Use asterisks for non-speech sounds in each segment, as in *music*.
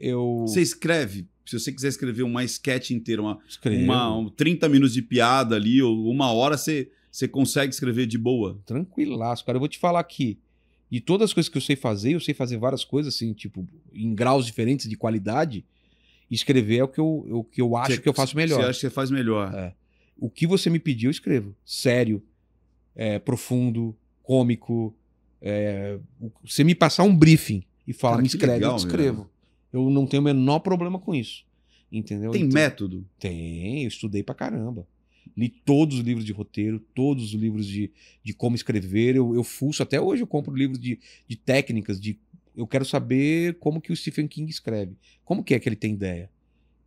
eu. Você escreve? Se você quiser escrever uma sketch inteira, uma, uma um 30 minutos de piada ali, ou uma hora, você, você consegue escrever de boa? Tranquilaço, cara. Eu vou te falar aqui. De todas as coisas que eu sei fazer, eu sei fazer várias coisas, assim, tipo, em graus diferentes de qualidade. Escrever é o que eu, é o que eu acho você, que eu faço melhor. Você acha que você faz melhor. É. O que você me pediu, eu escrevo. Sério, é, profundo, cômico. É, você me passar um briefing e falar, Cara, me escreve, legal, eu escrevo. Eu não tenho o menor problema com isso. Entendeu? Tem então, método? Tem, eu estudei pra caramba. Li todos os livros de roteiro, todos os livros de, de como escrever. Eu, eu fuço, até hoje eu compro livros de, de técnicas, de. Eu quero saber como que o Stephen King escreve. Como que é que ele tem ideia?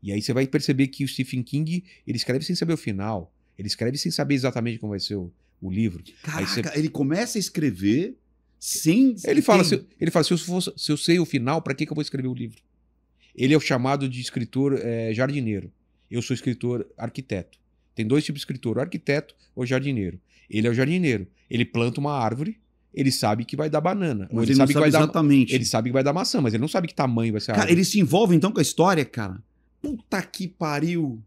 E aí você vai perceber que o Stephen King, ele escreve sem saber o final. Ele escreve sem saber exatamente como vai ser o, o livro. Caraca, você... ele começa a escrever sem... Ele fala, se, ele fala se, eu se eu sei o final, para que, que eu vou escrever o livro? Ele é o chamado de escritor é, jardineiro. Eu sou escritor arquiteto. Tem dois tipos de escritor, arquiteto ou jardineiro. Ele é o jardineiro. Ele planta uma árvore, ele sabe que vai dar banana. Mas ele, ele sabe, sabe que vai exatamente. Dar, ele sabe que vai dar maçã, mas ele não sabe que tamanho vai ser a Cara, árvore. ele se envolve então com a história, cara. Puta que pariu.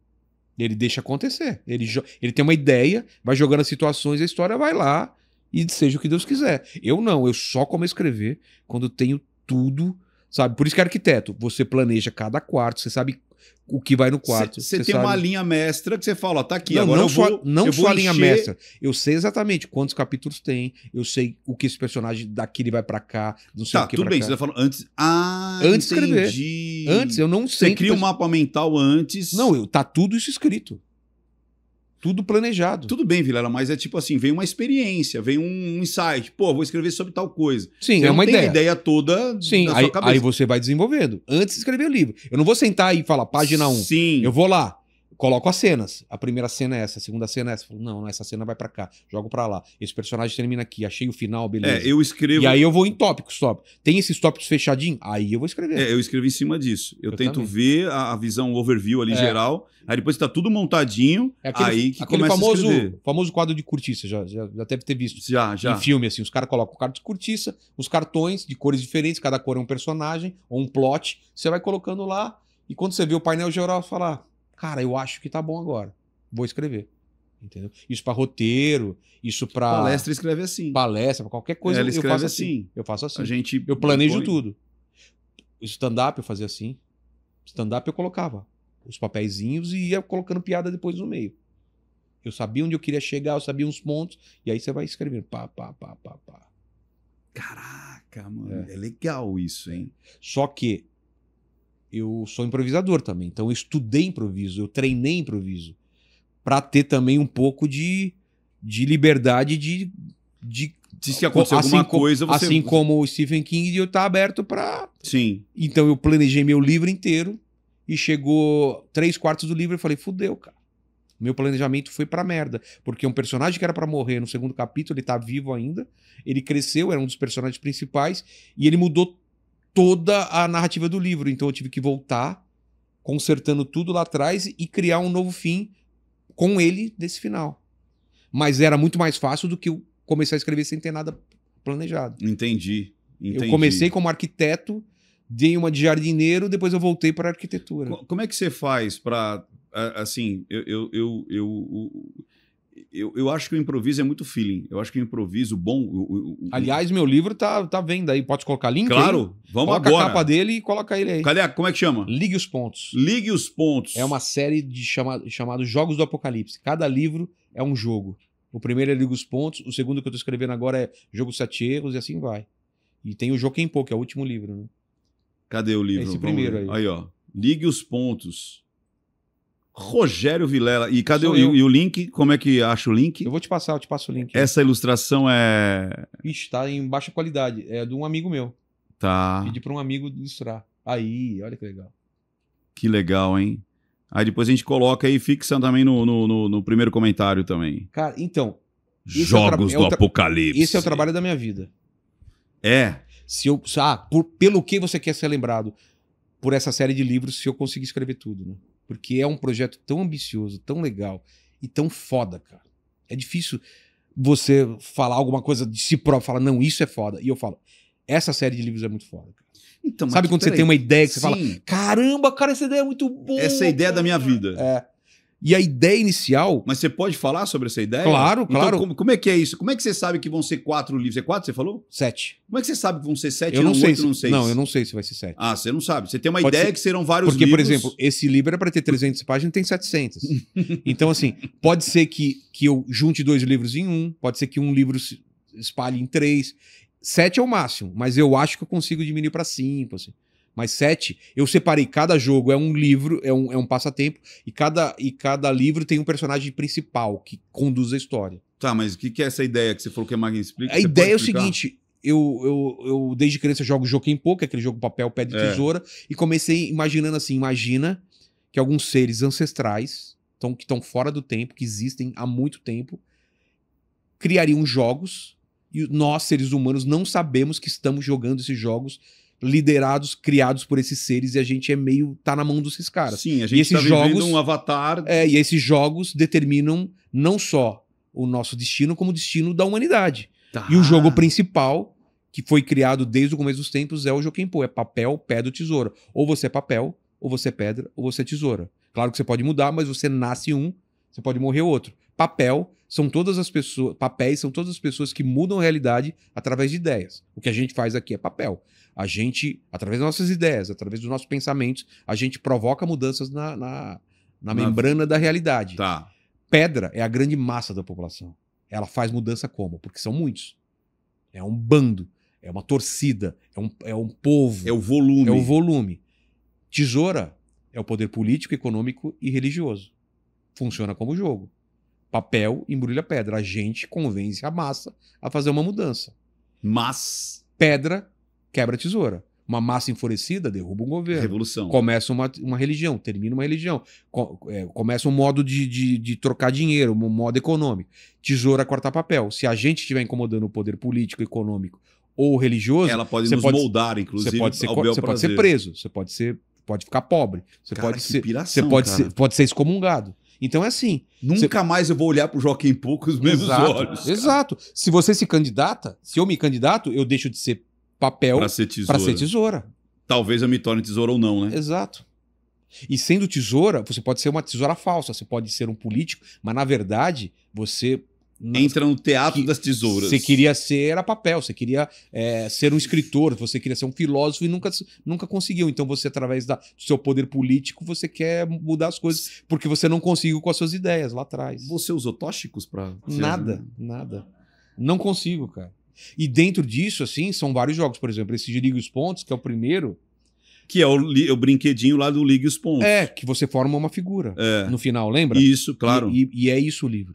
Ele deixa acontecer. Ele, ele tem uma ideia, vai jogando as situações, a história vai lá e seja o que Deus quiser. Eu não, eu só como escrever quando tenho tudo Sabe? Por isso que é arquiteto. Você planeja cada quarto, você sabe o que vai no quarto. Você tem sabe. uma linha mestra que você fala, ó, tá aqui. Não, agora não eu vou, não eu só a linha encher... mestra. Eu sei exatamente quantos capítulos tem, eu sei o que esse personagem daqui ele vai para cá, não sei tá, o que tudo bem, cá. você tá falando antes. Ah, antes entendi. escrever. Antes, eu não sei. Você cria o um mapa mental antes. Não, eu, tá tudo isso escrito. Tudo planejado. Tudo bem, Vilela, mas é tipo assim, vem uma experiência, vem um insight. Pô, vou escrever sobre tal coisa. Sim, você é uma ideia. a ideia toda Sim, aí, aí, você vai desenvolvendo. Antes de escrever o livro. Eu não vou sentar e falar página 1. Um. Sim. Eu vou lá coloco as cenas. A primeira cena é essa, a segunda cena é essa. Falo, não, essa cena vai para cá, jogo para lá. Esse personagem termina aqui, achei o final, beleza. É, eu escrevo. E aí eu vou em tópicos, tópicos. Tem esses tópicos fechadinhos? Aí eu vou escrever. É, eu escrevo em cima disso. Eu, eu tento também. ver a, a visão overview ali é. geral. Aí depois tá tudo montadinho, é aquele, aí que aquele começa famoso, a escrever. famoso quadro de cortiça, já, já, já deve ter visto. Já, já. Em filme, assim, os caras colocam o quadro de cortiça, os cartões de cores diferentes, cada cor é um personagem ou um plot. Você vai colocando lá e quando você vê o painel geral, falar ah, Cara, eu acho que tá bom agora. Vou escrever. Entendeu? Isso para roteiro, isso para palestra escreve assim. Palestra, pra qualquer coisa Ela eu faço assim. assim. Eu faço assim. A gente eu planejo tudo. Stand up eu fazia assim. Stand up eu colocava os papeizinhos e ia colocando piada depois no meio. Eu sabia onde eu queria chegar, eu sabia uns pontos e aí você vai escrevendo pá pá pá pá pá. Caraca, mano, é, é legal isso, hein? É. Só que eu sou improvisador também. Então eu estudei improviso, eu treinei improviso. para ter também um pouco de, de liberdade de, de se, se acontecer assim alguma coisa, você... Assim como o Stephen King, eu tá aberto para... Sim. Então eu planejei meu livro inteiro e chegou três quartos do livro e falei, fudeu, cara. Meu planejamento foi pra merda. Porque é um personagem que era para morrer no segundo capítulo, ele tá vivo ainda, ele cresceu, era um dos personagens principais, e ele mudou toda a narrativa do livro. Então eu tive que voltar, consertando tudo lá atrás e criar um novo fim com ele desse final. Mas era muito mais fácil do que eu começar a escrever sem ter nada planejado. Entendi. entendi. Eu comecei como arquiteto, dei uma de jardineiro, depois eu voltei para arquitetura. Como é que você faz para assim, eu, eu, eu, eu eu, eu acho que o improviso é muito feeling. Eu acho que o improviso bom. O, o, Aliás, meu livro tá, tá vendo aí. Pode colocar link? Claro, aí? vamos coloca agora. Coloca a capa dele e coloca ele aí. Cadê? Como é que chama? Ligue os Pontos. Ligue os Pontos. É uma série de chama, chamado Jogos do Apocalipse. Cada livro é um jogo. O primeiro é Ligue os Pontos, o segundo que eu tô escrevendo agora é Jogo Sete Erros e assim vai. E tem o Joaquim Pô, que é o último livro, né? Cadê o livro? Esse primeiro aí. Aí, ó. Ligue os Pontos. Rogério Vilela. E cadê o, e, e, o link? Como é que acha o link? Eu vou te passar, eu te passo o link. Essa ilustração é. Ixi, tá em baixa qualidade. É de um amigo meu. Tá. Pedi para um amigo ilustrar. Aí, olha que legal. Que legal, hein? Aí depois a gente coloca aí, fixa também no, no, no, no primeiro comentário também. Cara, então. É Jogos é do é Apocalipse. Esse é o trabalho da minha vida. É. Se eu, ah, por, pelo que você quer ser lembrado? Por essa série de livros, se eu conseguir escrever tudo, né? Porque é um projeto tão ambicioso, tão legal e tão foda, cara. É difícil você falar alguma coisa de si próprio, falar, não, isso é foda. E eu falo, essa série de livros é muito foda, cara. Então, Sabe quando você aí. tem uma ideia que você fala, caramba, cara, essa ideia é muito boa. Essa é a ideia cara. da minha vida. É. E a ideia inicial. Mas você pode falar sobre essa ideia? Claro, então, claro. Como, como, é que é isso? Como é que você sabe que vão ser quatro livros? É quatro, você falou? Sete. Como é que você sabe que vão ser sete eu não, sei se... não sei. Não, eu não sei se vai ser sete. Ah, você não sabe. Você tem uma pode ideia ser... que serão vários Porque, livros. Porque, por exemplo, esse livro era para ter 300 páginas tem 700. *laughs* então, assim, pode ser que, que eu junte dois livros em um, pode ser que um livro se espalhe em três. Sete é o máximo, mas eu acho que eu consigo diminuir para cinco, assim mais sete, eu separei cada jogo, é um livro, é um, é um passatempo, e cada, e cada livro tem um personagem principal que conduz a história. Tá, mas o que, que é essa ideia que você falou que é Magno explica? A ideia é o seguinte: eu, eu, eu desde criança jogo Joaquim Pouco, é aquele jogo papel, pedra de é. tesoura, e comecei imaginando assim: imagina que alguns seres ancestrais tão, que estão fora do tempo, que existem há muito tempo, criariam jogos e nós, seres humanos, não sabemos que estamos jogando esses jogos liderados, criados por esses seres e a gente é meio tá na mão desses caras. Sim, a gente e tá esses tá jogos, um avatar. É, e esses jogos determinam não só o nosso destino, como o destino da humanidade. Tá. E o jogo principal, que foi criado desde o começo dos tempos, é o Jokenpô. É papel, pedra, tesoura. Ou você é papel, ou você é pedra, ou você é tesoura. Claro que você pode mudar, mas você nasce um, você pode morrer outro papel são todas as pessoas, papéis são todas as pessoas que mudam a realidade através de ideias. O que a gente faz aqui é papel. A gente, através das nossas ideias, através dos nossos pensamentos, a gente provoca mudanças na, na, na, na... membrana da realidade. Tá. Pedra é a grande massa da população. Ela faz mudança como? Porque são muitos. É um bando, é uma torcida, é um, é um povo. É o volume. É o volume. Tesoura é o poder político, econômico e religioso. Funciona como jogo. Papel embrulha pedra. A gente convence a massa a fazer uma mudança. Mas. Pedra quebra tesoura. Uma massa enfurecida derruba um governo. Revolução. Começa uma, uma religião, termina uma religião. Co é, começa um modo de, de, de, trocar dinheiro, um modo econômico. Tesoura corta papel. Se a gente estiver incomodando o poder político, econômico ou religioso. Ela pode nos pode, moldar, inclusive. Você pode ser, você pode ser preso, você pode ser. Pode ficar pobre. Você cara, pode, ser, piração, você pode cara. ser. Pode ser excomungado. Então é assim. Nunca você... mais eu vou olhar pro Joaquim Pô com os mesmos Exato. olhos. Cara. Exato. Se você se candidata, se eu me candidato, eu deixo de ser papel para ser, ser tesoura. Talvez eu me torne tesoura ou não, né? Exato. E sendo tesoura, você pode ser uma tesoura falsa, você pode ser um político, mas na verdade você entra no teatro que, das tesouras. Você queria ser, a papel, você queria é, ser um escritor, você queria ser um filósofo e nunca, nunca conseguiu. Então você, através da, do seu poder político, você quer mudar as coisas, porque você não conseguiu com as suas ideias lá atrás. Você usou tóxicos para... Nada, nada. Não consigo, cara. E dentro disso, assim, são vários jogos. Por exemplo, esse de Liga os Pontos, que é o primeiro... Que é o, o, brinquedinho lá do Liga os Pontos. É, que você forma uma figura é. no final, lembra? Isso, claro. E, e, e é isso o livro.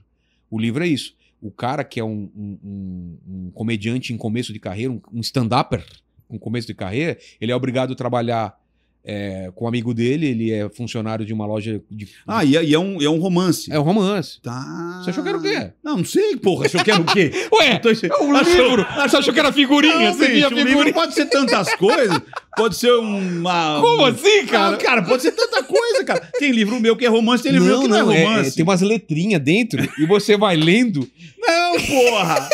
O livro é isso. O cara que é um, um, um comediante em começo de carreira, um, um stand-upper com começo de carreira, ele é obrigado a trabalhar é, com um amigo dele, ele é funcionário de uma loja de. Ah, e é, e é, um, é um romance. É um romance. Tá. Você achou que era o quê? Não, não sei, porra. Achou que era o quê? *laughs* Ué, tô... é um achou, livro. Achou... Você achou que era figurinha? Não, figurinha. Um livro pode ser tantas coisas. Pode ser uma. Como assim, ah, cara? cara, pode ser tanta coisa, cara. Tem livro meu que é romance, tem livro não, meu que não, é não é, é romance. É, tem umas letrinhas dentro e você vai lendo. Não, porra!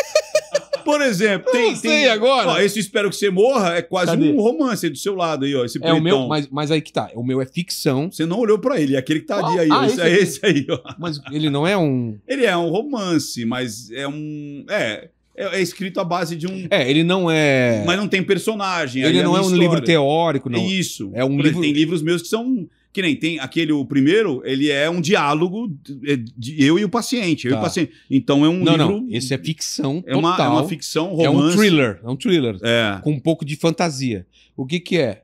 Por exemplo, tem. Eu tem agora. Ó, esse Espero Que Você Morra é quase Cadê? um romance do seu lado aí, ó. Esse é o meu, mas, mas aí que tá. O meu é ficção. Você não olhou pra ele, é aquele que tá ali ah, aí. Ah, esse, é esse aí, ó. Mas ele não é um. Ele é um romance, mas é um. É. É, é escrito à base de um. É, ele não é. Mas não tem personagem. Ele é não é, é um livro teórico, não. É isso. É um livro... Tem livros meus que são que nem tem aquele, o primeiro, ele é um diálogo de é, eu e o paciente. Eu tá. e o tá. paciente. Então é um não, livro. Não, esse é ficção. É, total. Uma, é uma ficção, romance. É um thriller. É um thriller. É. Com um pouco de fantasia. O que, que é?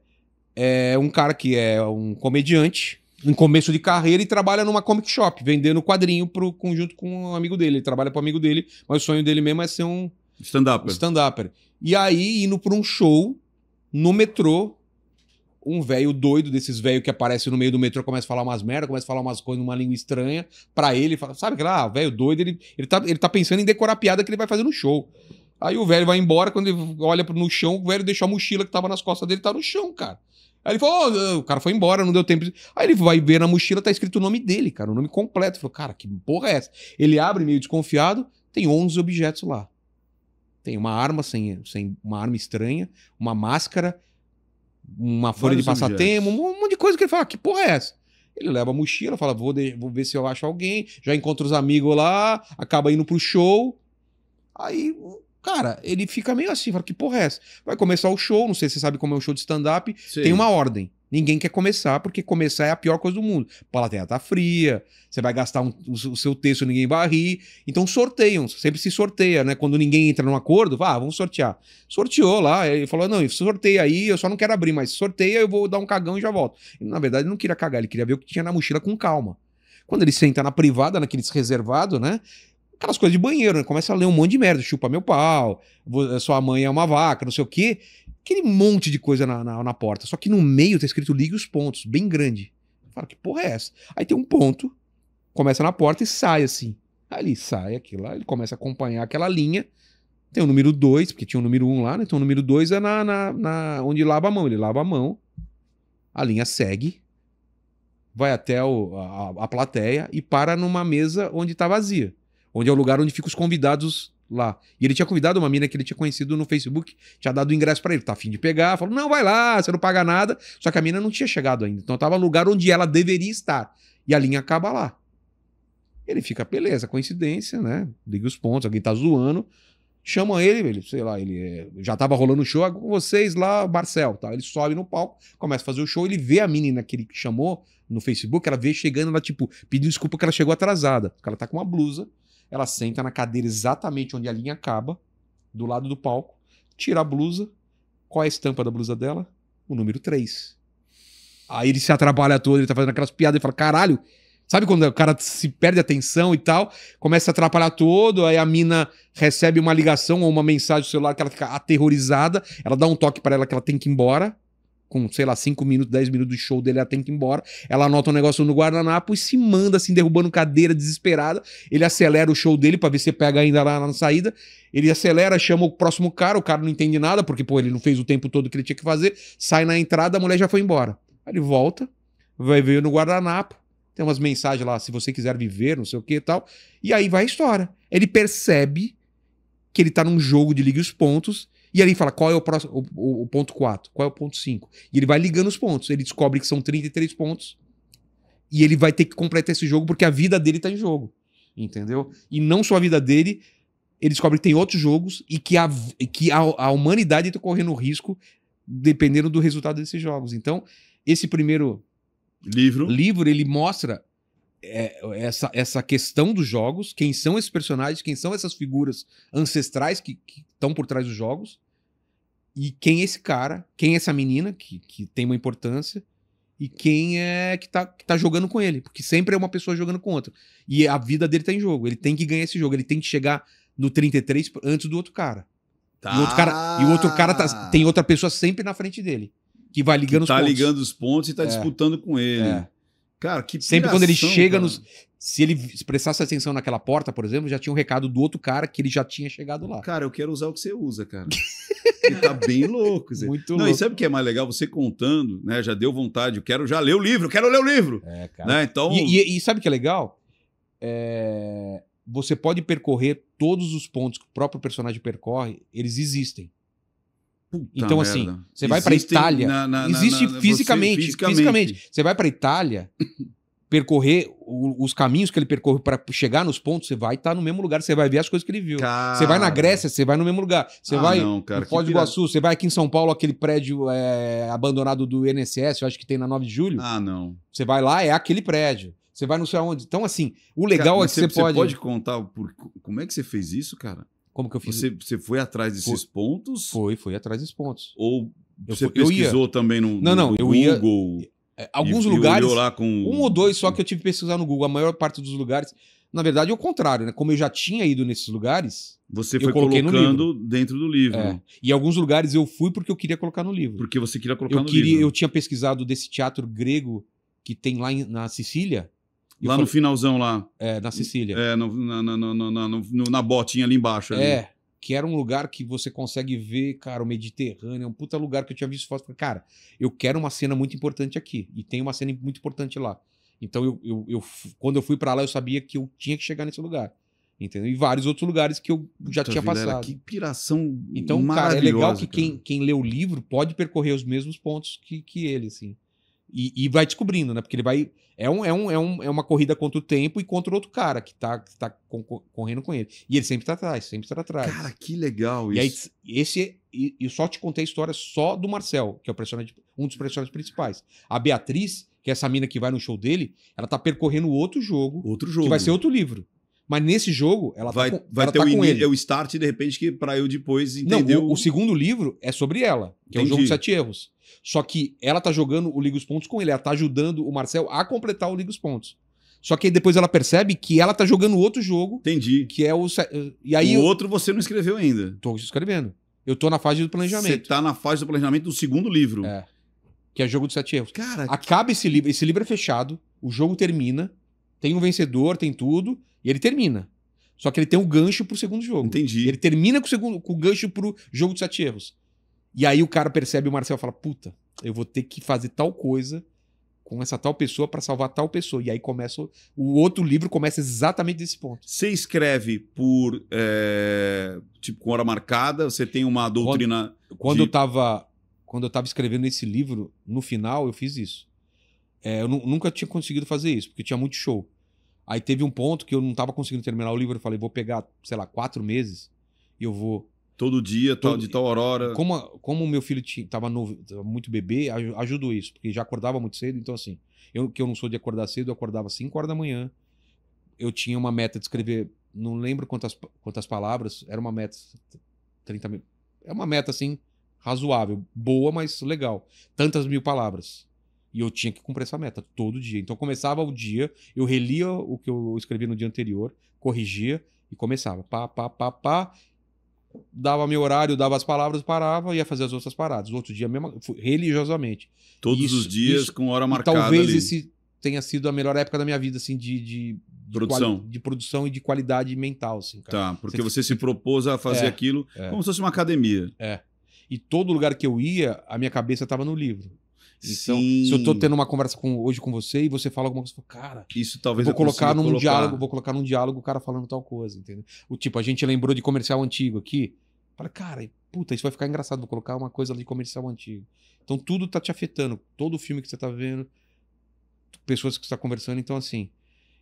É um cara que é um comediante, em começo de carreira, e trabalha numa comic shop, vendendo quadrinho pro conjunto com um amigo dele. Ele trabalha pro amigo dele, mas o sonho dele mesmo é ser um. stand up Stand-upper. E aí, indo pra um show no metrô um velho doido, desses velho que aparece no meio do metrô, começa a falar umas merda, começa a falar umas coisas numa língua estranha, para ele, fala, sabe lá, ah, velho doido, ele, ele, tá, ele tá pensando em decorar a piada que ele vai fazer no show. Aí o velho vai embora, quando ele olha no chão, o velho deixou a mochila que tava nas costas dele, tá no chão, cara. Aí ele falou, oh, o cara foi embora, não deu tempo. Aí ele vai ver na mochila, tá escrito o nome dele, cara, o nome completo. Ele falou, cara, que porra é essa? Ele abre meio desconfiado, tem 11 objetos lá. Tem uma arma sem, sem uma arma estranha, uma máscara, uma folha Vários de passatempo, um monte de coisa que ele fala, ah, que porra é essa? Ele leva a mochila, fala, vou, de... vou ver se eu acho alguém, já encontro os amigos lá, acaba indo pro show. Aí, cara, ele fica meio assim, fala, que porra é essa? Vai começar o show, não sei se você sabe como é um show de stand-up, tem uma ordem. Ninguém quer começar, porque começar é a pior coisa do mundo. A plateia tá fria, você vai gastar um, o seu texto, ninguém vai rir. Então sorteiam, sempre se sorteia, né? Quando ninguém entra num acordo, vá, vamos sortear. Sorteou lá, ele falou: não, sorteia aí, eu só não quero abrir, mas sorteia, eu vou dar um cagão e já volto. Ele, na verdade, ele não queria cagar, ele queria ver o que tinha na mochila com calma. Quando ele senta na privada, naqueles reservado, né? Aquelas coisas de banheiro, né? Começa a ler um monte de merda, chupa meu pau, sua mãe é uma vaca, não sei o quê aquele monte de coisa na, na, na, porta. Só que no meio tá escrito ligue os pontos, bem grande. Fala, que porra é essa? Aí tem um ponto, começa na porta e sai assim. Aí ele sai aqui lá, ele começa a acompanhar aquela linha. Tem o número 2, porque tinha o número 1 um lá, né? Então o número 2 é na, na, na, onde lava a mão. Ele lava a mão, a linha segue, vai até o, a, a plateia e para numa mesa onde tá vazia. Onde é o lugar onde ficam os convidados lá. E ele tinha convidado uma mina que ele tinha conhecido no Facebook, tinha dado o ingresso para ele. Tá afim de pegar, falou: não, vai lá, você não paga nada. Só que a mina não tinha chegado ainda. Então tava no lugar onde ela deveria estar. E a linha acaba lá. Ele fica, beleza, coincidência, né? Liga os pontos, alguém tá zoando. Chama ele, ele, sei lá, ele é, já tava rolando o show ah, com vocês lá, Marcel, tá? Ele sobe no palco, começa a fazer o show, ele vê a menina que ele chamou no Facebook, ela vê chegando, ela tipo, pediu desculpa que ela chegou atrasada. Ela tá com uma blusa, ela senta na cadeira exatamente onde a linha acaba, do lado do palco, tira a blusa. Qual é a estampa da blusa dela? O número 3. Aí ele se atrapalha todo, ele tá fazendo aquelas piadas e fala: caralho. Sabe quando o cara se perde a atenção e tal, começa a atrapalhar todo, aí a mina recebe uma ligação ou uma mensagem do celular que ela fica aterrorizada, ela dá um toque para ela que ela tem que ir embora, com, sei lá, 5 minutos, 10 minutos do show dele, ela tem que ir embora. Ela anota um negócio no guardanapo e se manda, assim, derrubando cadeira, desesperada. Ele acelera o show dele para ver se pega ainda lá na saída. Ele acelera, chama o próximo cara, o cara não entende nada, porque, pô, ele não fez o tempo todo que ele tinha que fazer. Sai na entrada, a mulher já foi embora. Aí ele volta, vai ver no guardanapo, tem umas mensagens lá, se você quiser viver, não sei o que e tal. E aí vai a história. Ele percebe que ele tá num jogo de Liga os Pontos e ali fala qual é o, próximo, o, o ponto 4, qual é o ponto 5. E ele vai ligando os pontos. Ele descobre que são 33 pontos. E ele vai ter que completar esse jogo porque a vida dele tá em jogo. Entendeu? E não só a vida dele, ele descobre que tem outros jogos e que a, que a, a humanidade está correndo risco dependendo do resultado desses jogos. Então, esse primeiro livro, livro ele mostra é, essa, essa questão dos jogos, quem são esses personagens, quem são essas figuras ancestrais que estão por trás dos jogos, e quem é esse cara, quem é essa menina que, que tem uma importância e quem é que tá, que tá jogando com ele, porque sempre é uma pessoa jogando com outra. E a vida dele tá em jogo, ele tem que ganhar esse jogo, ele tem que chegar no 33 antes do outro cara. Tá. E o outro cara, e o outro cara tá, tem outra pessoa sempre na frente dele, que vai ligando que tá os pontos. Tá ligando os pontos e tá é. disputando com ele. É. Cara, que piração, Sempre quando ele chega cara. nos. Se ele prestasse atenção naquela porta, por exemplo, já tinha um recado do outro cara que ele já tinha chegado lá. Cara, eu quero usar o que você usa, cara. *laughs* Você tá bem louco. Zé. Muito Não, louco. E sabe o que é mais legal? Você contando, né? Já deu vontade. Eu quero já ler o livro, quero ler o livro. É, cara. Né? Então... E, e, e sabe o que é legal? É... Você pode percorrer todos os pontos que o próprio personagem percorre, eles existem. Puta então, assim, merda. assim, você Existem vai para Itália. Na, na, existe na, fisicamente, você, fisicamente, fisicamente. Você vai para Itália *laughs* percorrer o, os caminhos que ele percorre para chegar nos pontos, você vai estar tá no mesmo lugar, você vai ver as coisas que ele viu. Cara... Você vai na Grécia, você vai no mesmo lugar. Você ah, vai não, cara, no Foz do Iguaçu, você vai aqui em São Paulo, aquele prédio é, abandonado do INSS, eu acho que tem na 9 de julho. Ah, não. Você vai lá, é aquele prédio. Você vai não sei aonde. Então, assim, o legal cara, é que você, você pode... Você pode contar por... como é que você fez isso, cara? Como que eu fiz? Você, você foi atrás desses foi, pontos? Foi, foi atrás desses pontos. Ou você pesquisou eu também no, não, não, no eu Google? Ia, é, alguns e, lugares. E lá com... Um ou dois só que eu tive que pesquisar no Google. A maior parte dos lugares. Na verdade, é o contrário, né? Como eu já tinha ido nesses lugares. Você foi colocando dentro do livro. É. E alguns lugares eu fui porque eu queria colocar no livro. Porque você queria colocar eu no queria, livro. Eu tinha pesquisado desse teatro grego que tem lá em, na Sicília. Lá falei, no finalzão lá. É, na Sicília. É, no, na, na, na, na, botinha ali embaixo. É, que era um lugar que você consegue ver, cara, o Mediterrâneo. É um puta lugar que eu tinha visto foto. Cara, eu quero uma cena muito importante aqui. E tem uma cena muito importante lá. Então, eu, eu, eu quando eu fui para lá, eu sabia que eu tinha que chegar nesse lugar. Entendeu? E vários outros lugares que eu já Puta tinha Vilela, passado. que piração Então, cara, é legal que cara. quem, quem lê o livro pode percorrer os mesmos pontos que, que ele, assim. E, e, vai descobrindo, né? Porque ele vai. É, um, é, um, é, um, é uma corrida contra o tempo e contra o outro cara que tá, que tá correndo com ele. E ele sempre tá atrás, sempre tá atrás. Cara, que legal e isso. Aí, esse, e, eu só te contei a história só do Marcel, que é o personagem, um dos personagens principais. A Beatriz, que é essa mina que vai no show dele, ela tá percorrendo outro jogo. Outro jogo. Que vai ser outro livro. Mas nesse jogo, ela tá vai, tá com, vai ela ter tá o, com ele. É o start, de repente, que para eu depois entender. Não, o, o, segundo livro é sobre ela, que Entendi. é o jogo de sete erros. Só que ela tá jogando o Liga os Pontos com ele, ela tá ajudando o Marcel a completar o Liga os Pontos. Só que aí depois ela percebe que ela tá jogando outro jogo. Entendi. Que é o. E aí o eu... outro você não escreveu ainda. Tô escrevendo. Eu tô na fase do planejamento. Você tá na fase do planejamento do segundo livro. É. Que é jogo dos sete erros. Cara. Acaba que... esse livro. Esse livro é fechado. O jogo termina. Tem um vencedor, tem tudo. E ele termina. Só que ele tem um gancho pro segundo jogo. Entendi. Ele termina com o, segundo, com o gancho pro jogo de sete erros. E aí o cara percebe o Marcel fala: puta, eu vou ter que fazer tal coisa com essa tal pessoa para salvar tal pessoa. E aí começa. O, o outro livro começa exatamente desse ponto. Você escreve por. É, tipo, com hora marcada, você tem uma doutrina. Quando, quando de... eu tava. Quando eu tava escrevendo esse livro, no final eu fiz isso. É, eu nunca tinha conseguido fazer isso, porque tinha muito show. Aí teve um ponto que eu não tava conseguindo terminar o livro. Eu falei, vou pegar, sei lá, quatro meses e eu vou. Todo dia, todo... tal, de tal aurora. Como, como o meu filho tinha, tava, tava muito bebê, ajudou isso, porque já acordava muito cedo. Então, assim, eu que eu não sou de acordar cedo, eu acordava 5 horas da manhã. Eu tinha uma meta de escrever, não lembro quantas, quantas palavras, era uma meta, 30 mil. É uma meta, assim, razoável, boa, mas legal. Tantas mil palavras. E eu tinha que cumprir essa meta todo dia. Então começava o dia, eu relia o que eu escrevi no dia anterior, corrigia e começava. Pá, pá, pá, pá. Dava meu horário, dava as palavras, parava e ia fazer as outras paradas. O outro dia mesmo, religiosamente. Todos isso, os dias, isso, com hora marcada. Talvez ali. esse tenha sido a melhor época da minha vida, assim, de, de de produção. de produção e de qualidade mental, assim, cara. Tá, porque você, você se propôs a fazer é, aquilo é. como se fosse uma academia. É. E todo lugar que eu ia, a minha cabeça estava no livro. Então, Sim. se eu estou tendo uma conversa com, hoje com você e você fala alguma coisa, falo, cara, isso talvez vou colocar num colocar. diálogo, vou colocar num diálogo o cara falando tal coisa, entendeu? O tipo, a gente lembrou de comercial antigo aqui. Fala, cara, puta, isso vai ficar engraçado, vou colocar uma coisa de comercial antigo. Então tudo tá te afetando, todo filme que você tá vendo, pessoas que você tá conversando, então assim,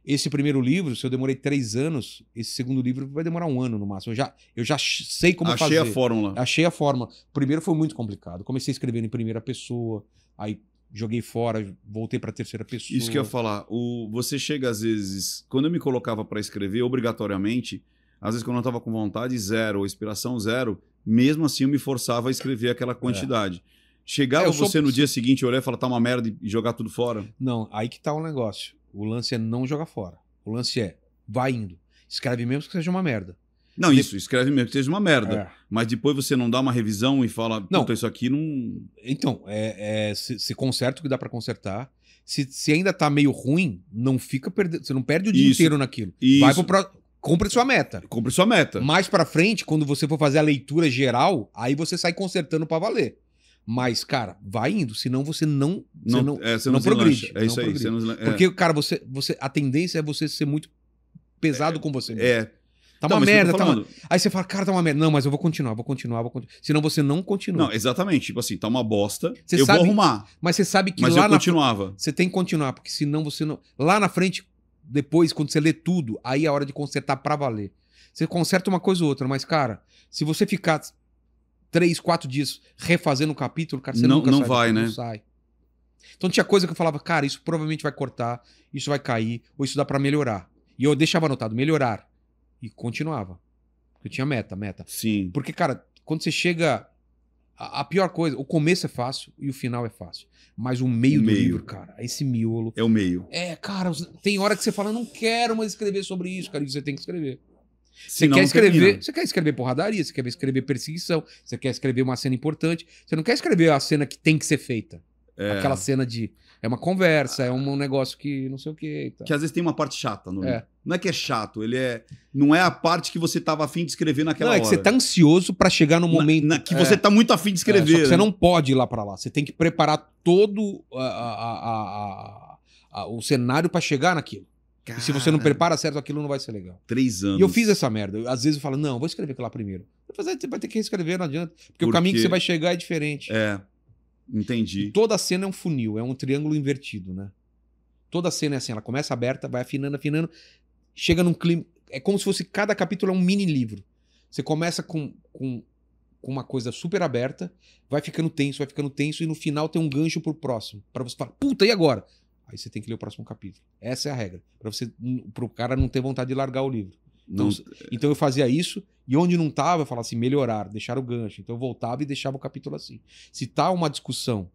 esse primeiro livro, se eu demorei três anos, esse segundo livro vai demorar um ano no máximo. Eu já, eu já sei como Achei fazer. Achei a fórmula. Achei a fórmula. O primeiro foi muito complicado. Comecei escrevendo em primeira pessoa, aí joguei fora, voltei para terceira pessoa. Isso que eu ia falar. O, você chega às vezes, quando eu me colocava para escrever obrigatoriamente, às vezes quando eu estava com vontade zero, inspiração zero, mesmo assim eu me forçava a escrever aquela quantidade. É. Chegava é, sou... você no dia seguinte olhar e falar tá uma merda e jogar tudo fora? Não, aí que tá o negócio. O lance é não jogar fora. O lance é vai indo. Escreve mesmo que seja uma merda. Não, isso, escreve mesmo que seja uma merda. É. Mas depois você não dá uma revisão e fala, não, isso aqui não. Então, é, é se, se, conserta o que dá para consertar. Se, se ainda tá meio ruim, não fica perdendo. Você não perde o dia isso. inteiro naquilo. Isso. Vai pro próximo compre sua meta. Compre sua meta. Mais para frente, quando você for fazer a leitura geral, aí você sai consertando para valer. Mas, cara, vai indo, senão você não não, você não, é, você não, não progride. É não isso progride. aí. Não... É. Porque, cara, você, você, a tendência é você ser muito pesado é, com você é. mesmo. É, Tá então, uma merda, tá uma... Aí você fala, cara, tá uma merda. Não, mas eu vou continuar, vou continuar, vou continuar. Senão você não continua. Não, exatamente. Tipo assim, tá uma bosta, você eu sabe, vou arrumar. Mas você sabe que mas lá eu continuava. Na... Você tem que continuar, porque senão você não... Lá na frente, depois, quando você lê tudo, aí é a hora de consertar pra valer. Você conserta uma coisa ou outra, mas, cara, se você ficar três, quatro dias refazendo o capítulo, cara, você não, nunca não sai, vai, né? Não sai. Então tinha coisa que eu falava, cara, isso provavelmente vai cortar, isso vai cair, ou isso dá para melhorar. E eu deixava anotado, melhorar e continuava. Eu tinha meta, meta. Sim. Porque, cara, quando você chega. A, pior coisa, o começo é fácil e o final é fácil. Mas o meio, o meio. do livro, cara, esse miolo. É o meio. É, cara, tem hora que você fala, não quero mais escrever sobre isso, cara, e você tem que escrever. Você quer escrever, termina. você quer escrever porradaria, você quer escrever perseguição, você quer escrever uma cena importante, você não quer escrever a cena que tem que ser feita. É. Aquela cena de. É uma conversa, é um negócio que não sei o que. Tá. Que às vezes tem uma parte chata no é. Não é que é chato, ele é. Não é a parte que você estava afim de escrever naquela hora. Não, é que você tá ansioso para chegar no momento. Na, na, que é. você tá muito afim de é, escrever. É, Você né? não pode ir lá para lá. Você tem que preparar todo a, a, a, o cenário para chegar naquilo. Cara, e se você não prepara certo, aquilo não vai ser legal. Três anos. E eu fiz essa merda. Às vezes eu falo, não, vou escrever aquilo lá primeiro. Vai ter que reescrever, não adianta. Porque, porque o caminho que você vai chegar é diferente. É. Entendi. Toda cena é um funil, é um triângulo invertido, né? Toda cena é assim, ela começa aberta, vai afinando, afinando, chega num clima. É como se fosse cada capítulo é um mini livro. Você começa com, com, com uma coisa super aberta, vai ficando tenso, vai ficando tenso, e no final tem um gancho pro próximo. para você falar, puta, e agora? Aí você tem que ler o próximo capítulo. Essa é a regra. para você pro cara não ter vontade de largar o livro. Então, não... Hum. então eu fazia isso e onde não tava eu falava assim, melhorar, deixar o gancho. Então eu voltava e deixava o capítulo assim. Se tá uma discussão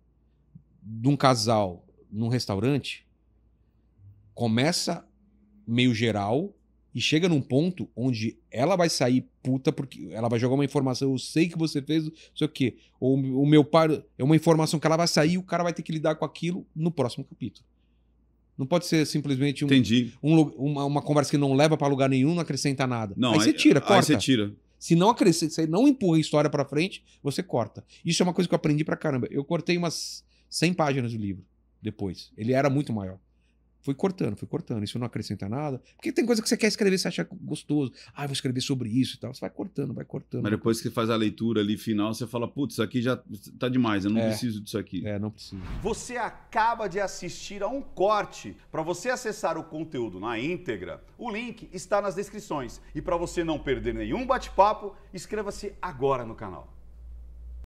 de um casal num restaurante, começa meio geral e chega num ponto onde ela vai sair puta porque ela vai jogar uma informação, eu sei que você fez, não sei o quê. Ou o meu pai, é uma informação que ela vai sair, o cara vai ter que lidar com aquilo no próximo capítulo. Não pode ser simplesmente um, um, uma, uma, conversa que não leva para lugar nenhum, não acrescenta nada. Não, aí, você tira, corta. Aí você tira. Se não acrescenta, se não empurra a história para frente, você corta. Isso é uma coisa que eu aprendi para caramba. Eu cortei umas 100 páginas do livro depois. Ele era muito maior. Fui cortando, fui cortando. Isso não acrescenta nada. Porque tem coisa que você quer escrever, você acha gostoso. Ah, vou escrever sobre isso e tal. Você vai cortando, vai cortando. Mas depois que faz a leitura ali final, você fala, putz, isso aqui já tá demais, eu não é, preciso disso aqui. É, não preciso. Você acaba de assistir a um corte. Para você acessar o conteúdo na íntegra, o link está nas descrições. E para você não perder nenhum bate-papo, inscreva-se agora no canal.